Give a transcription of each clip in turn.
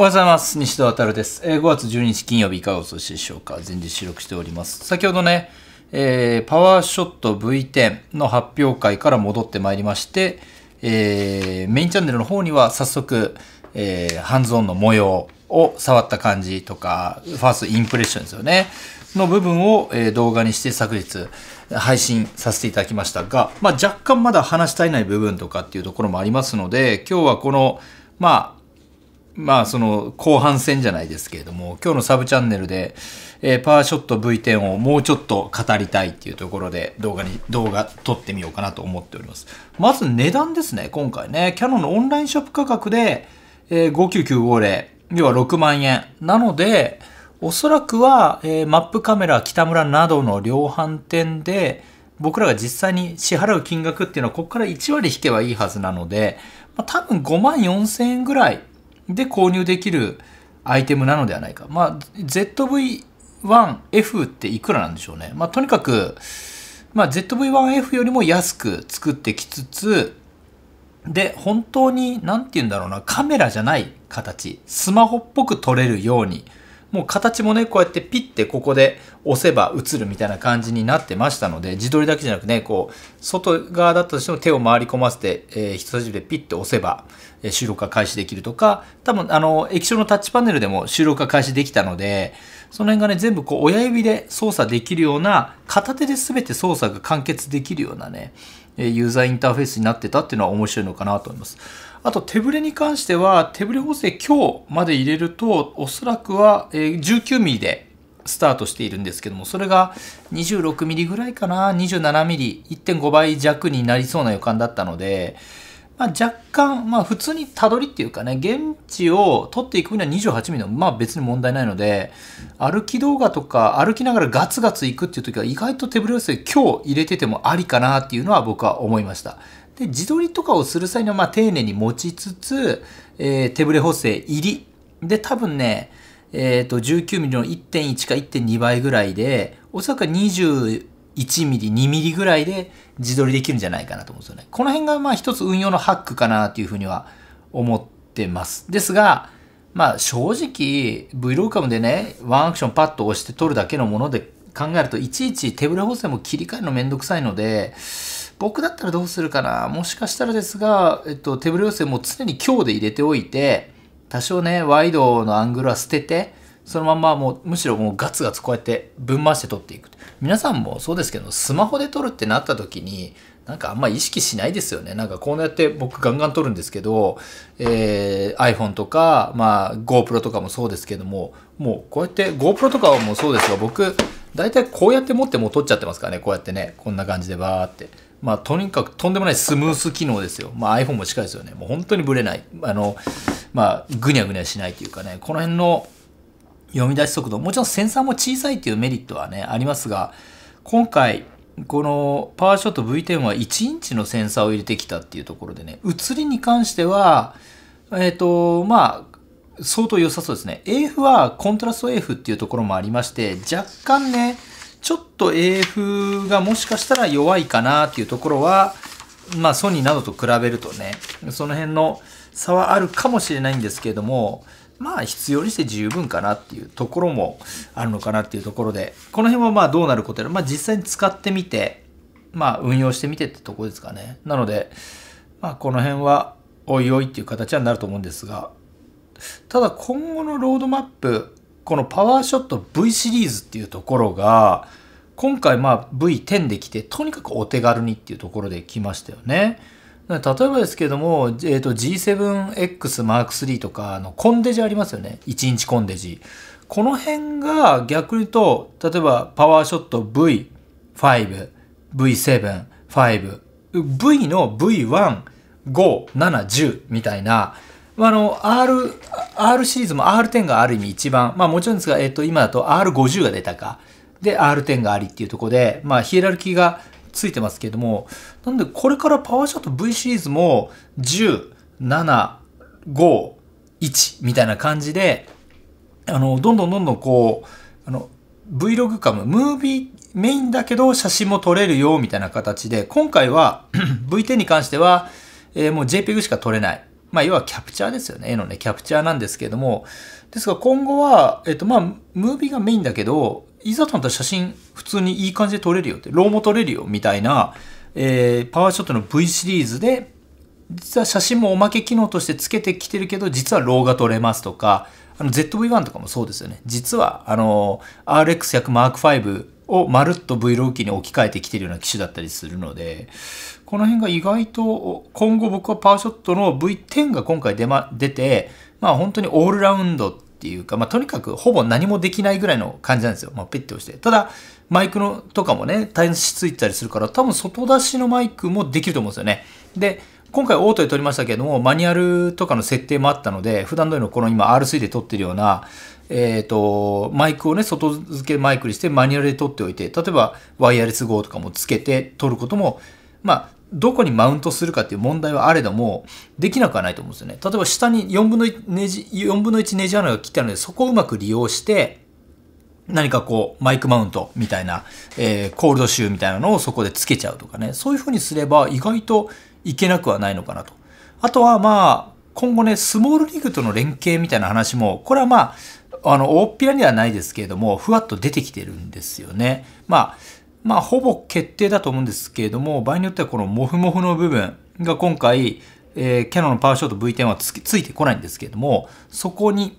おはようございます。西戸渉です。え5月12日金曜日いかがお過ごしでしょうか。前日収録しております。先ほどね、えー、パワーショット V10 の発表会から戻ってまいりまして、えー、メインチャンネルの方には早速、えー、ハンズオンの模様を触った感じとか、ファーストインプレッションですよね。の部分を、え動画にして昨日配信させていただきましたが、まあ、若干まだ話し足りない部分とかっていうところもありますので、今日はこの、まあ、まあその後半戦じゃないですけれども今日のサブチャンネルで、えー、パワーショット V10 をもうちょっと語りたいっていうところで動画に動画撮ってみようかなと思っておりますまず値段ですね今回ねキャノンのオンラインショップ価格で、えー、59950要は6万円なのでおそらくは、えー、マップカメラ北村などの量販店で僕らが実際に支払う金額っていうのはここから1割引けばいいはずなので、まあ、多分5万4千円ぐらいで購入できるアイテムなのではないか。まあ、ZV-1F っていくらなんでしょうね。まあ、とにかく、まあ、ZV-1F よりも安く作ってきつつ、で、本当に、何て言うんだろうな、カメラじゃない形、スマホっぽく撮れるように、もう形もね、こうやってピッてここで押せば映るみたいな感じになってましたので、自撮りだけじゃなくね、こう、外側だったとしても手を回り込ませて、えー、人差し指でピッて押せば、えー、収録が開始できるとか、多分、あの、液晶のタッチパネルでも収録が開始できたので、その辺がね、全部こう親指で操作できるような、片手で全て操作が完結できるようなね、ユーザーインターフェースになってたっていうのは面白いのかなと思います。あと手ブレに関しては、手ブレ補正今日まで入れると、おそらくは 19mm でスタートしているんですけども、それが 26mm ぐらいかな、27mm、1.5倍弱になりそうな予感だったので、まあ、若干、まあ、普通にたどりっていうかね、現地を取っていくには28ミリの、まあ別に問題ないので、歩き動画とか歩きながらガツガツ行くっていう時は意外と手ぶれ寄せ今日入れててもありかなっていうのは僕は思いました。で、自撮りとかをする際にはまあ丁寧に持ちつつ、えー、手ぶれ補正入り。で、多分ね、えっ、ー、と、19ミリの1.1か1.2倍ぐらいで、おそらく20、1ミリ、2ミリぐらいで自撮りできるんじゃないかなと思うんですよね。この辺がまあ一つ運用のハックかなというふうには思ってます。ですが、まあ正直 Vlogcam でね、ワンアクションパッと押して撮るだけのもので考えるといちいち手ぶれ補正も切り替えるのめんどくさいので、僕だったらどうするかなもしかしたらですが、えっと、手ぶれ補正も常に強で入れておいて、多少ね、ワイドのアングルは捨てて、そのまんまもうむしろもうガツガツこうやってぶん回して撮っていく皆さんもそうですけどスマホで撮るってなった時になんかあんま意識しないですよねなんかこうやって僕ガンガン撮るんですけど、えー、iPhone とか、まあ、GoPro とかもそうですけどももうこうやって GoPro とかはもうそうですが僕大体こうやって持ってもう撮っちゃってますからねこうやってねこんな感じでバーって。まあ、とにかくとんでもないスムース機能ですよ。まあ、iPhone も近いですよね。もう本当にブレない。あの、まあ、ぐにゃぐにゃしないというかね、この辺の読み出し速度、もちろんセンサーも小さいっていうメリットはね、ありますが、今回、このパワーショット V10 は1インチのセンサーを入れてきたっていうところでね、映りに関しては、えっ、ー、と、まあ、相当良さそうですね。AF はコントラスト AF っていうところもありまして、若干ね、ちょっと AF がもしかしたら弱いかなっていうところは、まあソニーなどと比べるとね、その辺の差はあるかもしれないんですけれども、まあ必要にして十分かなっていうところもあるのかなっていうところで、この辺はまあどうなることやら、まあ実際に使ってみて、まあ運用してみてってとこですかね。なので、まあこの辺はおいおいっていう形になると思うんですが、ただ今後のロードマップ、このパワーショット V シリーズっていうところが、今回まあ V10 で来て、とにかくお手軽にっていうところで来ましたよね。例えばですけども、えー G7X M3 とかあのコンデジありますよね1日コンデジこの辺が逆に言うと例えばパワーショット V5V75 V の V1、5、7、10みたいな、まあ、あの R、R シリーズも R10 がある意味一番、まあもちろんですが、えっと、今だと R50 が出たか、で、R10 がありっていうところで、まあヒエラルキーがついてますけれども、なんでこれからパワーショット V シリーズも10、7、5、1みたいな感じで、あの、どんどんどんどんこう、あの、Vlog カム、ムービーメインだけど写真も撮れるよみたいな形で、今回は V10 に関しては、えー、もう JPEG しか撮れない。まあ、要はキャプチャーですよね。絵のね、キャプチャーなんですけれども、ですが今後は、えっと、まあ、ムービーがメインだけど、いざとなったら写真普通にいい感じで撮れるよって、ローも撮れるよみたいな、えー、パワーショットの V シリーズで、実は写真もおまけ機能としてつけてきてるけど、実はローが撮れますとか、あの ZV-1 とかもそうですよね。実は、あの、RX100M5 をまるっと V ロー機に置き換えてきてるような機種だったりするので、この辺が意外と、今後僕はパワーショットの V10 が今回出,、ま、出て、まあ本当にオールラウンドってっていうか、まあ、とにかくほぼ何もできないぐらいの感じなんですよ。まあ、ペッて押して。ただ、マイクのとかもね、端しついたりするから、多分外出しのマイクもできると思うんですよね。で、今回オートで撮りましたけども、マニュアルとかの設定もあったので、普段通りのこの今 R3 で撮ってるような、えっ、ー、と、マイクをね、外付けマイクにしてマニュアルで撮っておいて、例えばワイヤレス号とかもつけて撮ることも、まあ、どこにマウントするかっていう問題はあれども、できなくはないと思うんですよね。例えば下に4分の1ネジ、4分の1ネジ穴が来たので、そこをうまく利用して、何かこう、マイクマウントみたいな、えー、コールドシューみたいなのをそこでつけちゃうとかね。そういう風にすれば意外といけなくはないのかなと。あとはまあ、今後ね、スモールリーグとの連携みたいな話も、これはまあ、あの、大っぴらにはないですけれども、ふわっと出てきてるんですよね。まあ、まあ、ほぼ決定だと思うんですけれども、場合によってはこのモフモフの部分が今回、えー、キャノンのパワーショット V10 はつついてこないんですけれども、そこに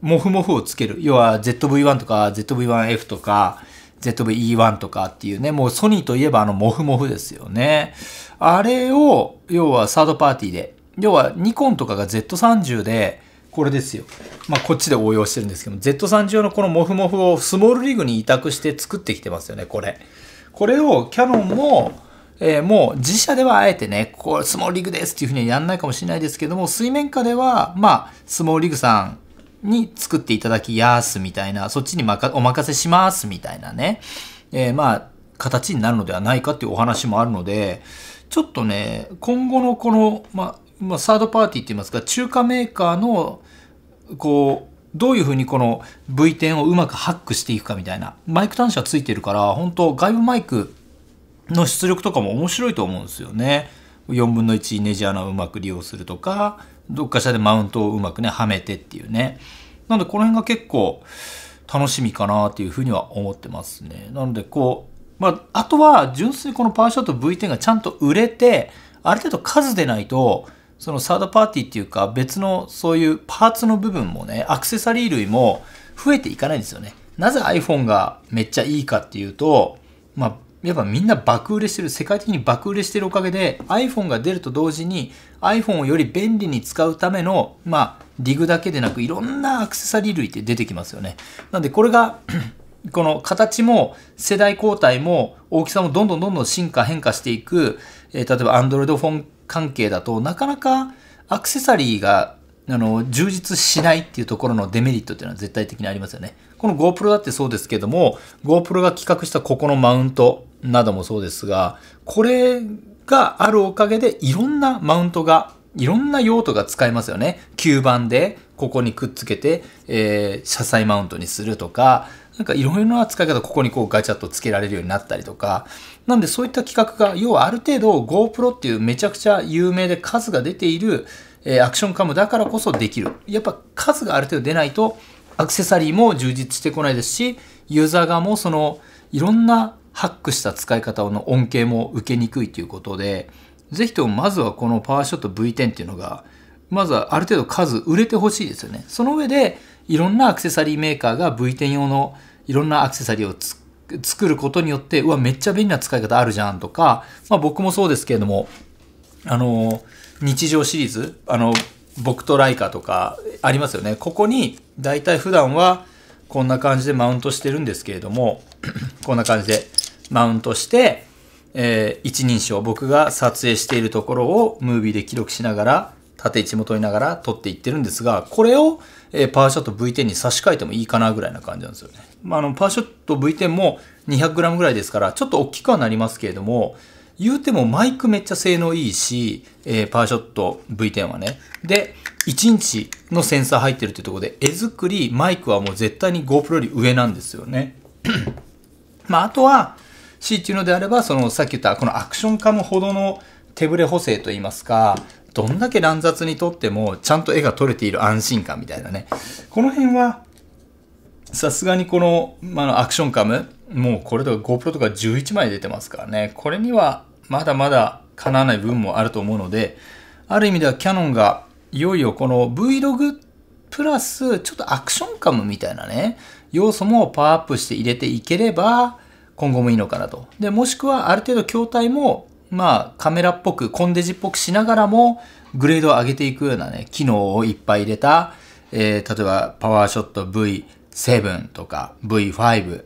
モフモフをつける。要は ZV-1 とか ZV-1F とか ZV-E1 とかっていうね、もうソニーといえばあのモフモフですよね。あれを、要はサードパーティーで、要はニコンとかが Z30 で、これですよ。まあ、こっちで応用してるんですけども、Z30 用のこのモフモフをスモールリグに委託して作ってきてますよね、これ。これをキャノンも、えー、もう自社ではあえてね、これスモールリグですっていうふうにはやんないかもしれないですけども、水面下では、まあ、スモールリグさんに作っていただきやーすみたいな、そっちにお任せしますみたいなね、えー、まあ、形になるのではないかっていうお話もあるので、ちょっとね、今後のこの、まあ、まあ、サードパーティーって言いますか、中華メーカーのこうどういうふうにこの V 点をうまくハックしていくかみたいなマイク端子はついてるから本当外部マイクの出力とかも面白いと思うんですよね。4分の1ネジ穴をうまく利用するとかどっかしらでマウントをうまくねはめてっていうね。なのでこの辺が結構楽しみかなっていうふうには思ってますね。なのでこうまああとは純粋にこのパワーショット V 1 0がちゃんと売れてある程度数でないとそのサードパーティーっていうか別のそういうパーツの部分もね、アクセサリー類も増えていかないんですよね。なぜ iPhone がめっちゃいいかっていうと、まあ、やっぱみんな爆売れしてる、世界的に爆売れしてるおかげで iPhone が出ると同時に iPhone をより便利に使うための、まあ、リグだけでなくいろんなアクセサリー類って出てきますよね。なんでこれがこの形も世代交代も大きさもどんどんどんどん進化変化していくえー、例えば Android フォン関係だとなかなかアクセサリーがあの充実しないっていうところのデメリットっていうのは絶対的にありますよね。この GoPro だってそうですけども GoPro が企画したここのマウントなどもそうですがこれがあるおかげでいろんなマウントがいろんな用途が使えますよね。吸盤でここにくっつけて、えー、車載マウントにするとか、なんかいろいろな使い方、ここにこうガチャッとつけられるようになったりとか、なんでそういった企画が、要はある程度 GoPro っていうめちゃくちゃ有名で数が出ている、えアクションカムだからこそできる。やっぱ数がある程度出ないと、アクセサリーも充実してこないですし、ユーザー側もその、いろんなハックした使い方の恩恵も受けにくいということで、ぜひともまずはこのパワーショット V10 っていうのが、まずはある程度数売れてほしいですよね。その上で、いろんなアクセサリーメーカーが V10 用のいろんなアクセサリーを作作ることによって、うわ、めっちゃ便利な使い方あるじゃんとか、まあ僕もそうですけれども、あの、日常シリーズ、あの、僕とライカとかありますよね。ここに、だいたい普段はこんな感じでマウントしてるんですけれども、こんな感じでマウントして、えー、一人称、僕が撮影しているところをムービーで記録しながら、縦位置も取りながら取っていってるんですが、これを、えー、パワーショット V10 に差し替えてもいいかなぐらいな感じなんですよね。まあ、あの、パワーショット V10 も 200g ぐらいですから、ちょっと大きくはなりますけれども、言うてもマイクめっちゃ性能いいし、えー、パワーショット V10 はね。で、1インチのセンサー入ってるってところで、絵作り、マイクはもう絶対に GoPro より上なんですよね。まあ、あとは、C っていうのであれば、そのさっき言ったこのアクションカムほどの手ぶれ補正といいますか、どんだけ乱雑にとっても、ちゃんと絵が撮れている安心感みたいなね。この辺は、さすがにこの、まあ、アクションカム、もうこれとか GoPro とか11枚出てますからね。これには、まだまだ叶わない部分もあると思うので、ある意味ではキャノンが、いよいよこの Vlog プラス、ちょっとアクションカムみたいなね、要素もパワーアップして入れていければ、今後もいいのかなと。で、もしくはある程度筐体もまあ、カメラっぽく、コンデジっぽくしながらも、グレードを上げていくようなね、機能をいっぱい入れた、えー、例えば、パワーショット V7 とか、V5、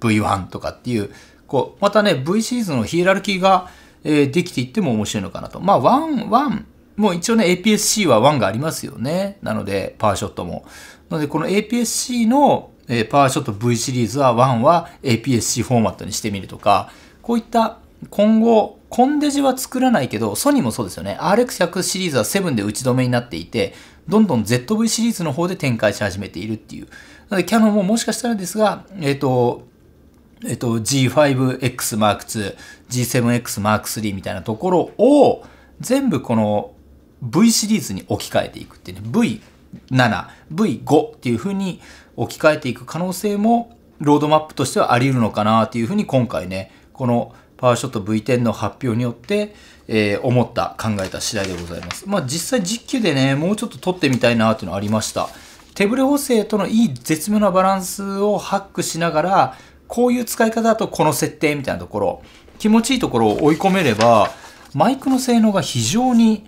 V1 とかっていう、こう、またね、V シリーズのヒエラルキーが、えー、できていっても面白いのかなと。まあ、1、1、もう一応ね、APS-C は1がありますよね。なので、パワーショットも。なので、この APS-C の、えー、パワーショット V シリーズは1は APS-C フォーマットにしてみるとか、こういった今後、コンデジは作らないけど、ソニーもそうですよね。RX100 シリーズは7で打ち止めになっていて、どんどん ZV シリーズの方で展開し始めているっていう。なので、キャノンももしかしたらですが、えっ、ー、と、えっ、ー、と、G5X Mark II、G7X Mark III みたいなところを、全部この V シリーズに置き換えていくっていうね。V7、V5 っていう風に置き換えていく可能性も、ロードマップとしてはあり得るのかなっていう風に今回ね、このパワーショット V10 の発表によって、えー、思った考えた次第でございますまあ実際実機でねもうちょっと撮ってみたいなっていうのありました手ブレ補正とのいい絶妙なバランスをハックしながらこういう使い方だとこの設定みたいなところ気持ちいいところを追い込めればマイクの性能が非常に、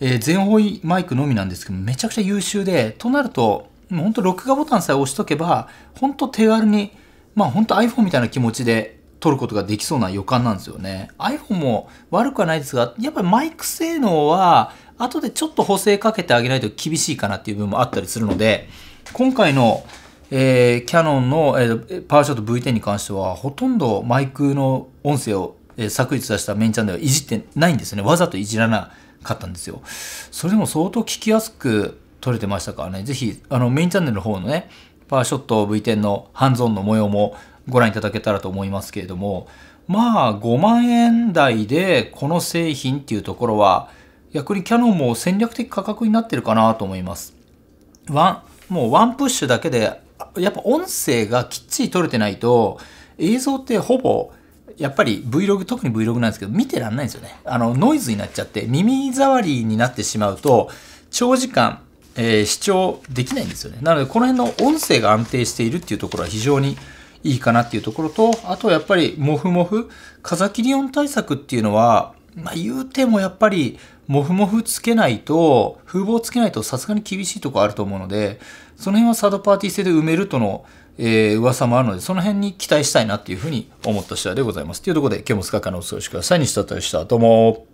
えー、全方位マイクのみなんですけどめちゃくちゃ優秀でとなるともうほんと録画ボタンさえ押しとけばほんと手軽にまあほんと iPhone みたいな気持ちで撮ることができそうな予感なんですよね。iPhone も悪くはないですが、やっぱりマイク性能は、後でちょっと補正かけてあげないと厳しいかなっていう部分もあったりするので、今回の、えー、キヤノンの、えー、パワーショット V10 に関しては、ほとんどマイクの音声を、えー、昨日出したメインチャンネルはいじってないんですね。わざといじらなかったんですよ。それでも相当聞きやすく撮れてましたからね、ぜひ、あの、メインチャンネルの方のね、パワーショット V10 のハンズオンの模様もご覧いただけたらと思いますけれども、まあ5万円台でこの製品っていうところは、逆にキャノンも戦略的価格になってるかなと思います。ワン、もうワンプッシュだけで、やっぱ音声がきっちり撮れてないと、映像ってほぼ、やっぱり Vlog、特に Vlog なんですけど、見てらんないんですよね。あの、ノイズになっちゃって、耳障りになってしまうと、長時間、えー、視聴できないんですよね。なので、この辺の音声が安定しているっていうところは非常にいいかなっていうところと、あとやっぱりモフモフ、風切り音対策っていうのは、まあ言うてもやっぱりモフモフつけないと、風貌つけないとさすがに厳しいとこあると思うので、その辺はサードパーティー製で埋めるとの、えー、噂もあるので、その辺に期待したいなっていうふうに思った次第でございます。というところで今日もスカのお過ごしください。西田とした。どうも。